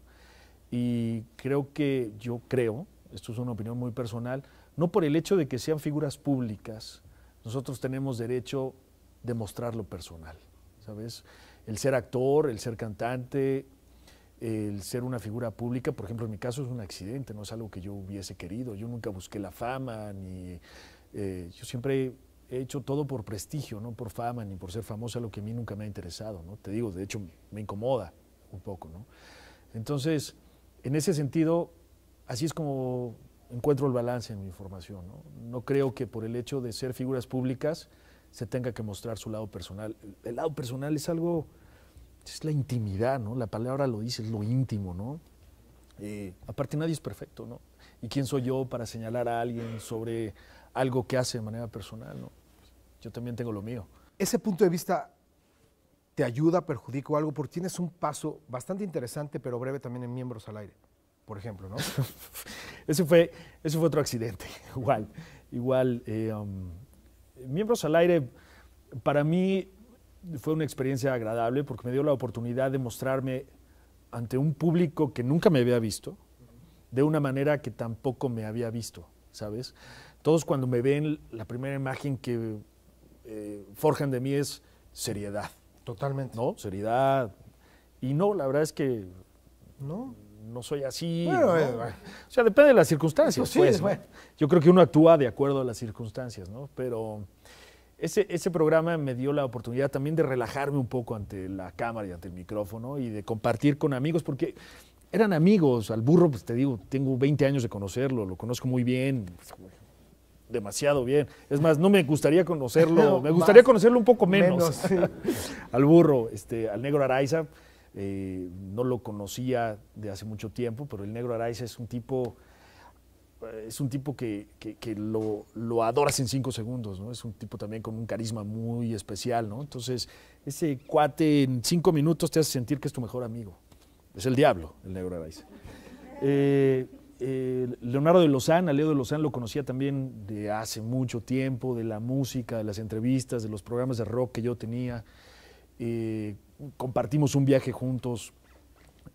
Y creo que yo creo, esto es una opinión muy personal, no por el hecho de que sean figuras públicas, nosotros tenemos derecho de mostrar lo personal, ¿sabes? El ser actor, el ser cantante, el ser una figura pública, por ejemplo, en mi caso es un accidente, no es algo que yo hubiese querido, yo nunca busqué la fama, ni... Eh, yo siempre he hecho todo por prestigio, no por fama ni por ser famosa, lo que a mí nunca me ha interesado, ¿no? Te digo, de hecho, me incomoda un poco, ¿no? Entonces, en ese sentido, así es como encuentro el balance en mi formación, ¿no? No creo que por el hecho de ser figuras públicas se tenga que mostrar su lado personal. El, lado personal es algo, es la intimidad, ¿no? La palabra lo dice, es lo íntimo, ¿no? Eh, aparte nadie es perfecto, ¿no? ¿Y quién soy yo para señalar a alguien sobre algo que hace de manera personal, ¿no? yo también tengo lo mío. Ese punto de vista te ayuda, perjudica o algo, porque tienes un paso bastante interesante, pero breve también en miembros al aire, por ejemplo, ¿no? ese, fue, fue otro accidente, igual. Igual, eh, um, miembros al aire, para mí fue una experiencia agradable porque me dio la oportunidad de mostrarme ante un público que nunca me había visto, de una manera que tampoco me había visto, ¿sabes? Todos cuando me ven, la primera imagen que eh, forjan de mí es seriedad. Totalmente. ¿No? Seriedad. Y no, la verdad es que no, no soy así. Eh, o sea, depende de las circunstancias. pues, Yo creo que uno actúa de acuerdo a las circunstancias, ¿no? Pero ese, ese programa me dio la oportunidad también de relajarme un poco ante la cámara y ante el micrófono y de compartir con amigos, porque eran amigos. Al burro, pues te digo, tengo 20 años de conocerlo, lo conozco muy bien pues, demasiado bien. Es más, no me gustaría conocerlo, me gustaría conocerlo un poco menos. al burro, este, al negro Araiza, eh, no lo conocía de hace mucho tiempo, pero el negro Araiza es un tipo, eh, es un tipo que, lo, lo, adoras en cinco segundos, ¿no? Es un tipo también con un carisma muy especial, ¿no? Entonces, ese cuate en cinco minutos te hace sentir que es tu mejor amigo. Es el diablo, el negro Araiza. Eh, eh, Leonardo de Lozana, Leo de Lozán lo conocía también de hace mucho tiempo, de la música, de las entrevistas, de los programas de rock que yo tenía. Eh, compartimos un viaje juntos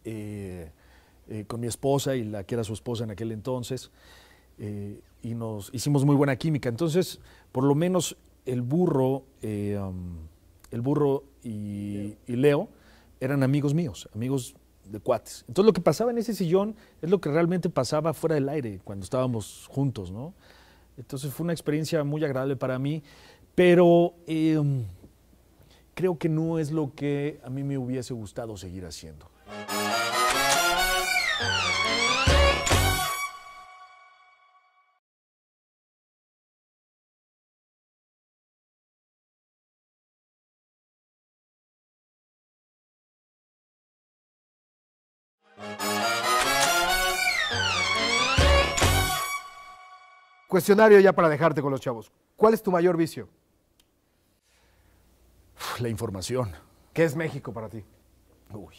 eh, con mi esposa y la que era su esposa en aquel entonces, y nos hicimos muy buena química. Entonces, por lo menos el burro, um, el burro y Leo. y Leo eran amigos míos, amigos entonces lo que pasaba en ese sillón es lo que realmente pasaba fuera del aire, cuando estábamos juntos, ¿no? Entonces fue una experiencia muy agradable para mí, pero em, creo que no es lo que a mí me hubiese gustado seguir haciendo. Cuestionario ya para dejarte con los chavos. ¿Cuál es tu mayor vicio? La información. ¿Qué es México para ti? Uy.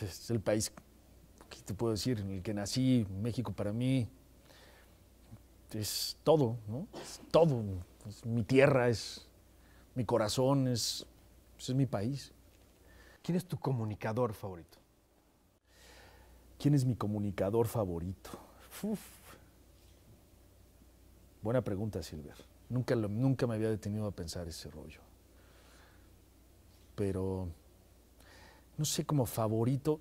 Es el país, ¿qué te puedo decir? En el que nací, México para mí es todo, ¿no? Es todo. Es mi tierra, es mi corazón, es, pues, es mi país. ¿Quién es tu comunicador favorito? ¿Quién es mi comunicador favorito? Buena pregunta, Silver. Nunca, nunca me había detenido a pensar ese rollo. Pero, no sé, como favorito,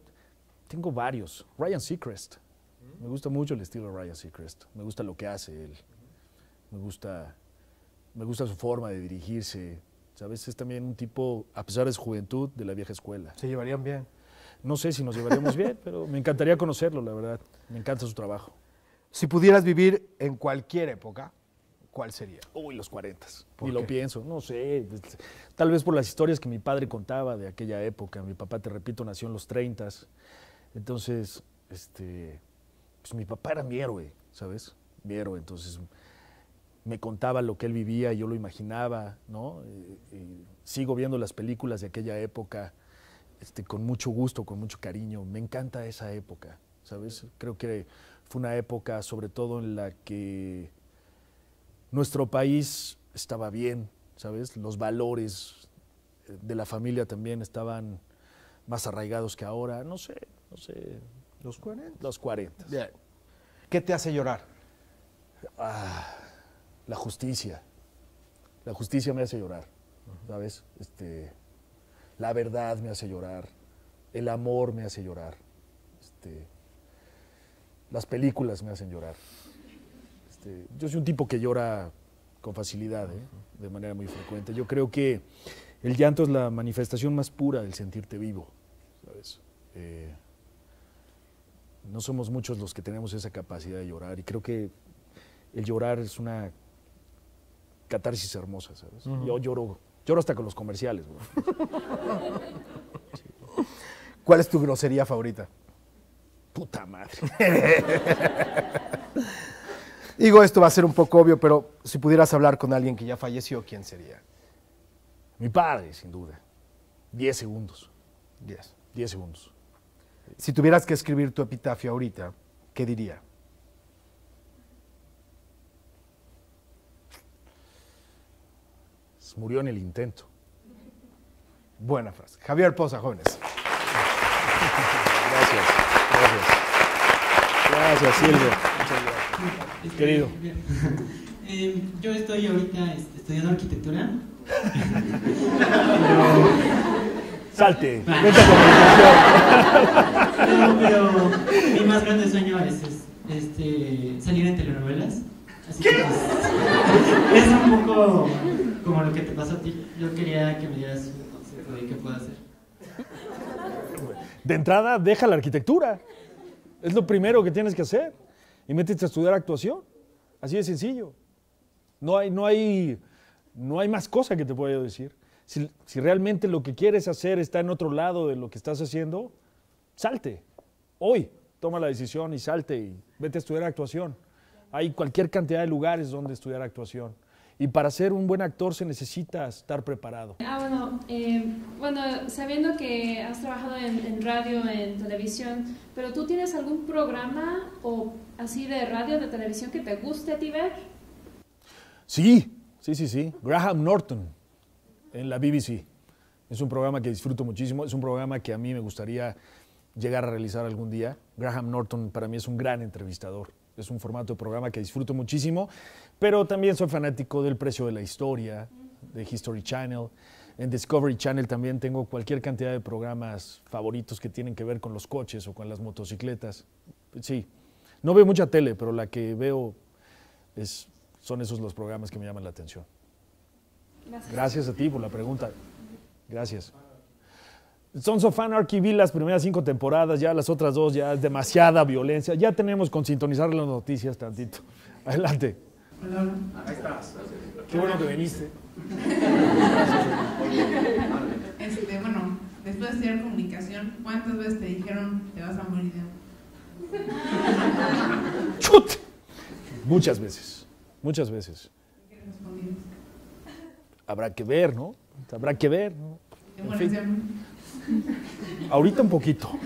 tengo varios. Ryan Seacrest. Me gusta mucho el estilo de Ryan Seacrest. Me gusta lo que hace él. Me gusta, me gusta su forma de dirigirse. ¿Sabes? Es también un tipo, a pesar de su juventud, de la vieja escuela. Se llevarían bien. No sé si nos llevaríamos bien, pero me encantaría conocerlo, la verdad. Me encanta su trabajo. Si pudieras vivir en cualquier época, ¿cuál sería? Uy, los 40. Ni lo pienso, no sé. Pues, tal vez por las historias que mi padre contaba de aquella época. Mi papá, te repito, nació en los 30. Entonces, este, pues mi papá era mi héroe, ¿sabes? Mi héroe. Entonces, me contaba lo que él vivía, y yo lo imaginaba, ¿no? Eh, eh, sigo viendo las películas de aquella época este, con mucho gusto, con mucho cariño. Me encanta esa época, ¿sabes? Creo que fue una época sobre todo en la que nuestro país estaba bien, ¿sabes? Los valores eh, de la familia también estaban más arraigados que ahora, no sé, no sé. Los 40. Los 40. ¿Qué te hace llorar? Ah, la justicia. La justicia me hace llorar, ¿sabes? Este, la verdad me hace llorar, el amor me hace llorar. Este, las películas me hacen llorar. Este, yo soy un tipo que llora con facilidad, ¿eh? de manera muy frecuente. Yo creo que el llanto es la manifestación más pura del sentirte vivo. Eh, no somos muchos los que tenemos esa capacidad de llorar y creo que el llorar es una catarsis hermosa, ¿sabes? Yo lloro, lloro hasta con los comerciales. ¿Cuál es tu grosería favorita? Puta madre. Digo, esto va a ser un poco obvio, pero si pudieras hablar con alguien que ya falleció, ¿quién sería? Mi padre, sin duda. Diez segundos. Diez. Diez segundos. Si tuvieras que escribir tu epitafio ahorita, ¿qué diría? Murió en el intento. Buena frase. Javier Poza, jóvenes. Gracias. Gracias. Gracias, Silvio. gracias. Querido. Eh, yo estoy ahorita este, estudiando arquitectura. Salte, ah. No, Pero, mi más grande sueño es, este, salir en telenovelas. Así que es, es, un poco como lo que te pasó a ti. Yo quería que me dieras un consejo de qué puedo hacer de entrada deja la arquitectura. Es lo primero que tienes que hacer. Y métete a estudiar actuación. Así de sencillo. No hay, no hay, no hay más cosa que te pueda decir. Si, si realmente lo que quieres hacer está en otro lado de lo que estás haciendo, salte. Hoy toma la decisión y salte y vete a estudiar actuación. Hay cualquier cantidad de lugares donde estudiar actuación y para ser un buen actor se necesita estar preparado. Ah, bueno, eh, bueno sabiendo que has trabajado en, en, radio, en televisión, pero tú tienes algún programa o así de radio, de televisión que te guste a ti ver? Sí, sí, sí, sí. Graham Norton en la BBC. Es un programa que disfruto muchísimo, es un programa que a mí me gustaría llegar a realizar algún día. Graham Norton para mí es un gran entrevistador. Es un formato de programa que disfruto muchísimo pero también soy fanático del precio de la historia, de History Channel. En Discovery Channel también tengo cualquier cantidad de programas favoritos que tienen que ver con los coches o con las motocicletas. Sí, no veo mucha tele, pero la que veo es, son esos los programas que me llaman la atención. Gracias, a ti por la pregunta. Gracias. Son of Anarchy vi las primeras cinco temporadas, ya las otras dos ya es demasiada violencia. Ya tenemos con sintonizar las noticias tantito. Adelante. Ahí estás. Qué bueno que viniste. Este, bueno, después de hacer comunicación, ¿cuántas veces te dijeron te vas a morir? ¡Chut! Muchas veces, muchas veces. Habrá que ver, ¿no? Habrá que ver, ¿no? ahorita un poquito.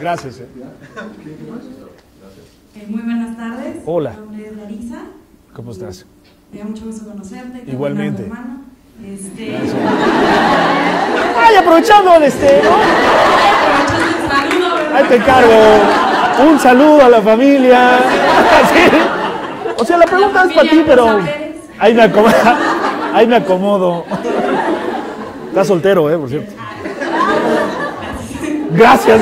Gracias. Eh. eh. Muy buenas tardes. Hola. Mi ¿Cómo estás? Me da mucho gusto conocerte. Igualmente. Este... Ay, aprovechando al este, ¿no? saludo, Ahí te cargo. Un saludo a la familia. O sea, la pregunta es para ti, pero. Ahí me Ahí me acomodo. Estás soltero, ¿eh? Por cierto. Gracias.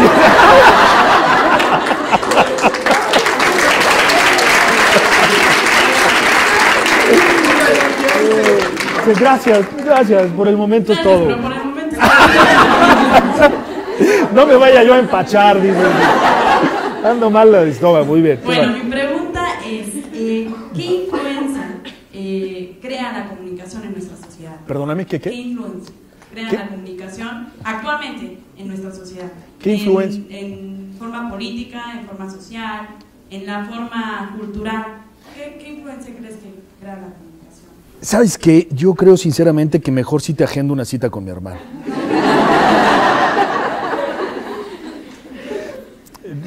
Gracias, gracias, por el momento todo. no me vaya yo a empachar, dice. Ando mal la estómago, muy bien. Bueno, mi pregunta es, eh, ¿qué influencia eh, crea la comunicación en nuestra sociedad? Perdóname, ¿qué qué? ¿Qué influencia? crean la comunicación actualmente en nuestra sociedad. ¿Qué influencia? En, forma política, en forma social, en la forma cultural. ¿Qué, influencia crees que crea la comunicación? ¿Sabes qué? Yo creo sinceramente que mejor si te agendo una cita con mi hermano.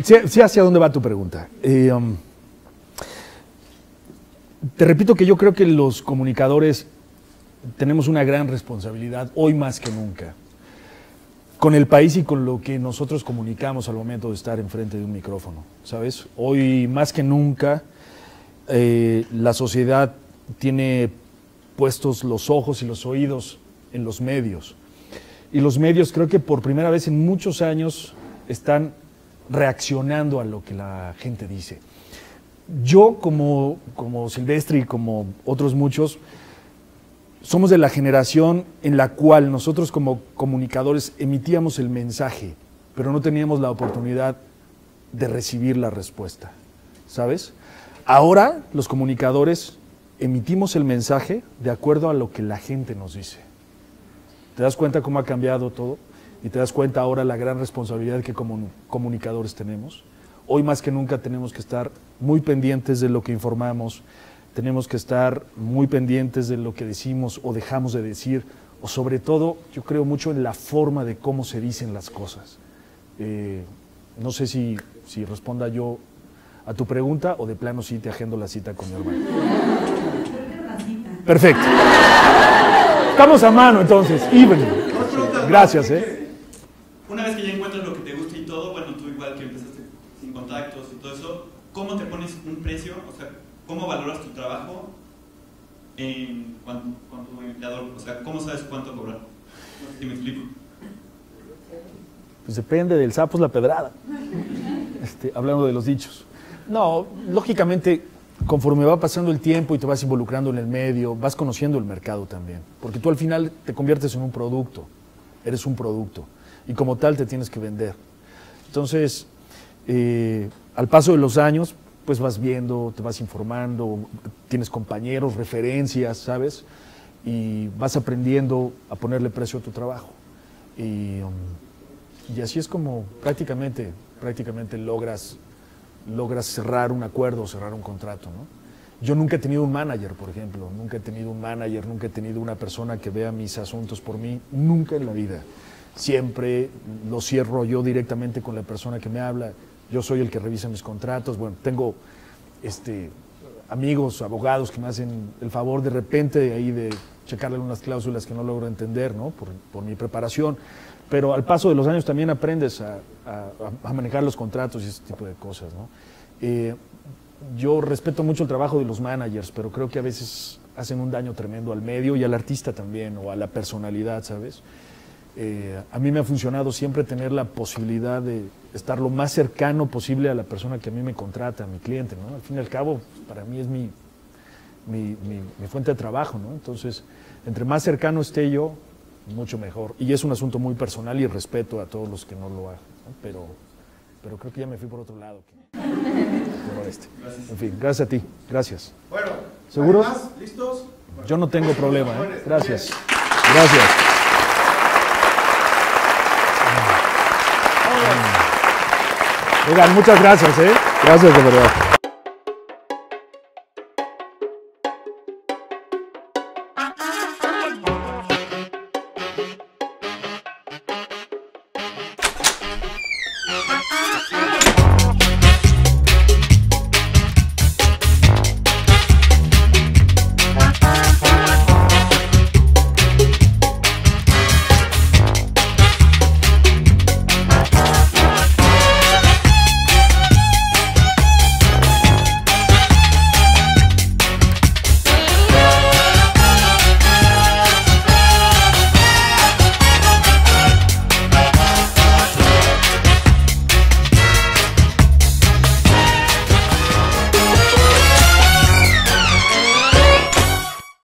sí, hacia dónde va tu pregunta. Eh, um, te repito que yo creo que los comunicadores tenemos una gran responsabilidad hoy más que nunca con el país y con lo que nosotros comunicamos al momento de estar enfrente de un micrófono, ¿sabes? Hoy más que nunca eh, la sociedad tiene puestos los ojos y los oídos en los medios. Y los medios creo que por primera vez en muchos años están reaccionando a lo que la gente dice. Yo como, como silvestre y como otros muchos, somos de la generación en la cual nosotros como comunicadores emitíamos el mensaje, pero no teníamos la oportunidad de recibir la respuesta, ¿sabes? Ahora los comunicadores emitimos el mensaje de acuerdo a lo que la gente nos dice. ¿Te das cuenta cómo ha cambiado todo? Y te das cuenta ahora la gran responsabilidad que como comunicadores tenemos. Hoy más que nunca tenemos que estar muy pendientes de lo que informamos, tenemos que estar muy pendientes de lo que decimos o dejamos de decir, o sobre todo yo creo mucho en la forma de cómo se dicen las cosas. Eh, no sé si, responda yo a tu pregunta o de plano sí te agendo la cita con mi hermano. Perfecto. Estamos a mano entonces, Gracias, ¿eh? Una vez que ya encuentras lo que te gusta y todo, bueno, tú igual que empezaste sin contactos y todo eso, ¿cómo te pones un precio? ¿Cómo valoras tu trabajo O sea, ¿cómo sabes cuánto cobrar? Si me explico. Pues depende del sapo es la pedrada. Este, hablando de los dichos. No, lógicamente, conforme va pasando el tiempo y te vas involucrando en el medio, vas conociendo el mercado también. Porque tú al final te conviertes en un producto. Eres un producto. Y como tal te tienes que vender. Entonces, eh, al paso de los años, pues vas viendo, te vas informando, tienes compañeros, referencias, ¿sabes? Y vas aprendiendo a ponerle precio a tu trabajo. Y, um, así es como prácticamente, prácticamente logras, logras cerrar un acuerdo, cerrar un contrato, Yo nunca he tenido un manager, por ejemplo, nunca he tenido un manager, nunca he tenido una persona que vea mis asuntos por mí, nunca en la vida. Siempre lo cierro yo directamente con la persona que me habla yo soy el que revisa mis contratos. Bueno, tengo este, amigos, abogados que me hacen el favor de repente de ahí de checarle algunas cláusulas que no logro entender, ¿no? Por, mi preparación. Pero al paso de los años también aprendes a, manejar los contratos y ese tipo de cosas, ¿no? Eh, yo respeto mucho el trabajo de los managers, pero creo que a veces hacen un daño tremendo al medio y al artista también, o a la personalidad, ¿sabes? Eh, a mí me ha funcionado siempre tener la posibilidad de, estar lo más cercano posible a la persona que a mí me contrata, a mi cliente, ¿no? Al fin y al cabo, para mí es mi, mi, fuente de trabajo, ¿no? Entonces, entre más cercano esté yo, mucho mejor. Y es un asunto muy personal y respeto a todos los que no lo hagan, Pero, pero creo que ya me fui por otro lado. Este. En fin, gracias a ti, gracias. Bueno, ¿seguros? ¿Listos? Yo no tengo problema, ¿eh? Gracias. Gracias. Oigan, muchas gracias, ¿eh? Gracias, de verdad.